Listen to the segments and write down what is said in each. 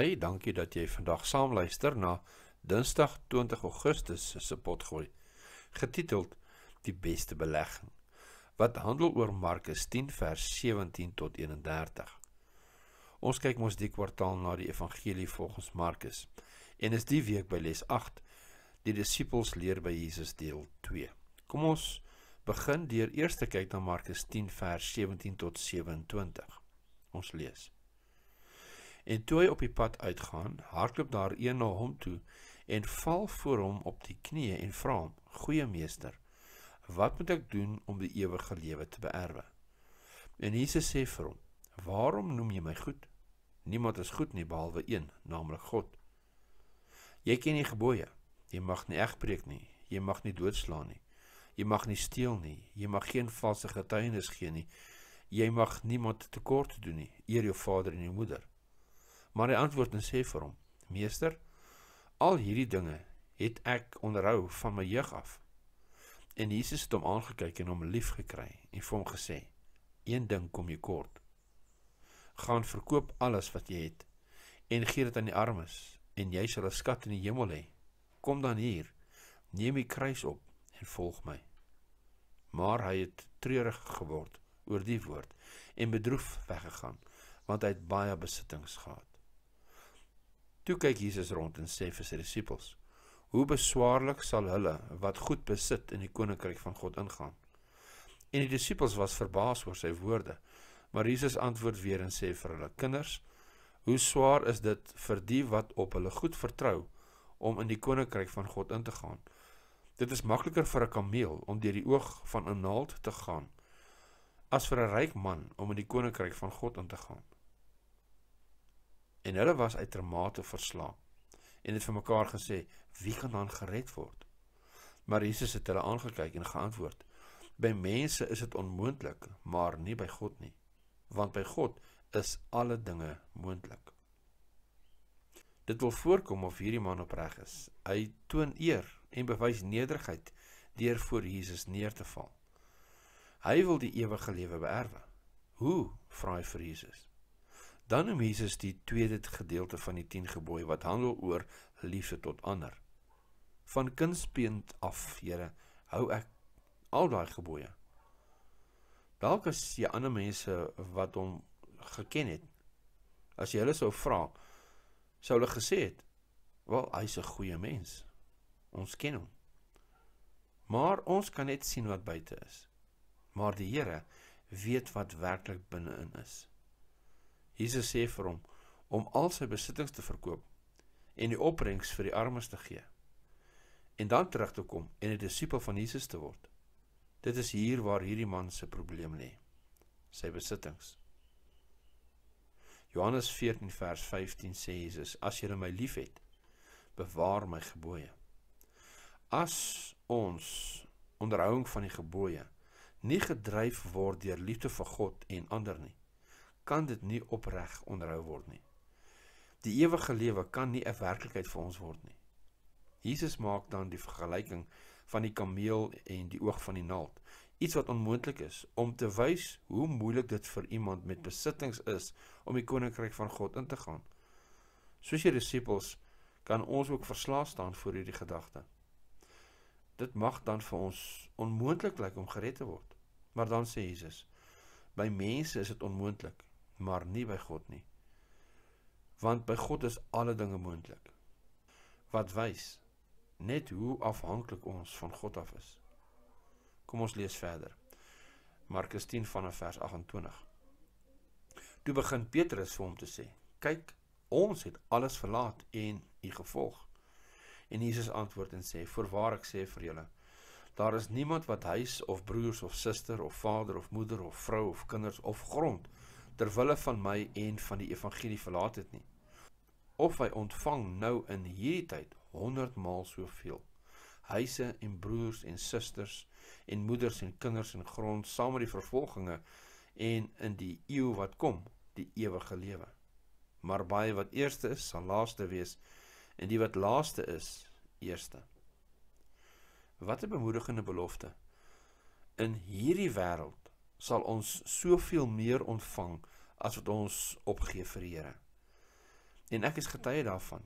Hi, dankie dat jy vandag saamluister na Dinsdag 20 Augustus se potgooi getiteld Die beste belegging wat handel oor Markus 10 vers 17 tot 31. Ons kyk mos die kwartaal na die evangelie volgens Markus en is die week by les 8 die disippels leer by Jesus deel 2. Kom ons begin deur eers te kyk na Markus 10 vers 17 tot 27. Ons lees En toe hy op die pad uitgaan, hardloop daar een na hom toe en val voor hom op die knieë en vra hom: "Goeie meester, wat moet ek doen om die ewige lewe te beerwe?" En Jesus sê vir hom: "Waarom noem jy my goed? Niemand is goed nie behalwe een, naamlik God. Jy ken die gebooie: Jy mag nie egbreek nie, jy mag nie doodslaan nie, jy mag nie steel nie, jy mag geen valse getuienis gee nie, jy mag niemand tekort doen nie, eer jou vader en jou moeder." Maar hy antwoord en sê vir hom: "Meester, al hierdie dinge het ek onderhou van my jeug af." En Jesus het hom aangekyk en hom liefgekry en vir hom gesê: "Een ding kom jy kort. Gaan verkoop alles wat jy het en gee dit aan die armes en jy sal 'n skat in die hemel hê. Kom dan hier, neem die kruis op en volg my." Maar hy het treurig geword oor die woord en bedroef weggegaan want hy het baie besittings gehad. Toe kyk Jesus rond en sê vir sy disippels: "Hoe beswaarlik sal hulle wat goed besit in die koninkryk van God ingaan?" En die disippels was verbaas oor sy woorde. Maar Jesus antwoord weer en sê vir hulle: "Kinders, hoe swaar is dit vir die wat op hulle goed vertrou om in die koninkryk van God in te gaan? Dit is makliker vir 'n kameel om deur die oog van 'n naald te gaan as vir 'n ryk man om in die koninkryk van God in te gaan." en hulle was uitermate verslaap en het vir mekaar gesê wie kan dan gered word maar Jesus het hulle aangekyk en geantwoord by mense is dit onmoontlik maar nie by God nie want by God is alle dinge moontlik dit wil voorkom of hierdie man opreg is hy toon eer en bewys nederigheid deur voor Jesus neer te val hy wil die ewige lewe beerwe hoe vra hy vir Jesus Dan noem Jesus die tweede gedeelte van die 10 gebooie wat handel oor liefde tot ander. Van kindspeend af, Here, hou ek al daai gebooie. Dalk as jy ander mense wat hom geken het, as jy hulle sou vra, sou hulle gesê het, "Wel, hy's 'n goeie mens. Ons ken hom." Maar ons kan net sien wat buite is. Maar die Here weet wat werklik binne-in is. Jesus sê vir hom om al sy besittings te verkoop en die opbrengs vir die armes te gee en dan terug te kom en 'n disipel van Jesus te word. Dit is hier waar hierdie man se probleem lê. Sy besittings. Johannes 14 vers 15 sê Jesus: "As julle my liefhet, bewaar my gebooie." As ons onderhouing van die gebooie nie gedryf word deur liefde vir God en ander nie, kan dit nie opreg onderhou word nie. Die ewige lewe kan nie 'n werklikheid vir ons word nie. Jesus maak dan die vergelyking van die kameel en die oog van die naald, iets wat onmoontlik is om te wys hoe moeilik dit vir iemand met besittings is om die koninkryk van God in te gaan. Soos die disippels kan ons ook verslaaf staan voor hierdie gedagte. Dit mag dan vir ons onmoontlik lyk om gered te word. Maar dan sê Jesus: "By mense is dit onmoontlik, maar nie by God nie. Want by God is alle dinge moontlik. Wat wys net hoe afhanklik ons van God af is. Kom ons lees verder. Markus 10 vanaf vers 28. Toe begin Petrus vir hom te sê: "Kyk, ons het alles verlaat en u gevolg." En Jesus antwoord en sê: "Voorwaar ek sê vir julle, daar is niemand wat huis of broers of suster of vader of moeder of vrou of kinders of grond terwille van my en van die evangelie verlaat het nie. Of hy ontvang nou in hierdie tyd 100 maal soveel huise en broers en susters en moeders en kinders en grond saam met die vervolginge en in die eeu wat kom, die ewige lewe. Maar baie wat eerste is, sal laaste wees en die wat laaste is, eerste. Wat 'n bemoedigende belofte. In hierdie wêreld sal ons soveel meer ontvang as wat ons opgee vir die Here. En ek is getuie daarvan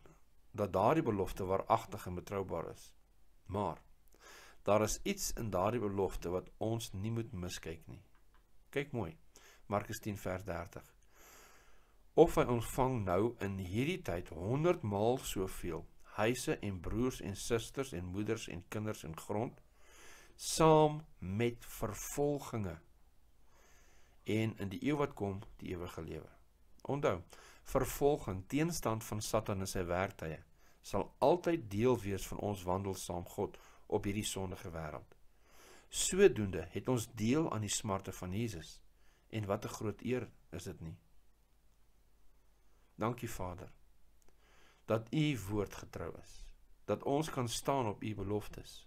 dat daardie belofte waaragtig en betroubaar is. Maar daar is iets in daardie belofte wat ons nie moet miskyk nie. Kyk mooi. Markus 10 vers 30. Of hy ontvang nou in hierdie tyd 100 maal soveel huise en broers en susters en moeders en kinders en grond saam met vervolginge en in die eeu wat kom die ewige lewe. Onthou, vervolging teenstand van Satan en sy werktuie sal altyd deel wees van ons wandel saam God op hierdie sondige wêreld. Sodoende het ons deel aan die smarte van Jesus. En wat 'n groot eer is dit nie. Dankie Vader dat U woord getrou is. Dat ons kan staan op U beloftes.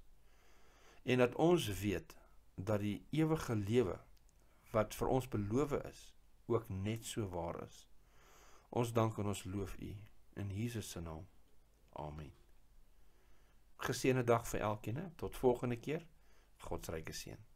En dat ons weet dat die ewige lewe wat vir ons beloof is, ook net so waar is. Ons dank en ons loof U in Jesus se naam. Amen. Geseënde dag vir elkeen. Tot volgende keer. God se ryke seën.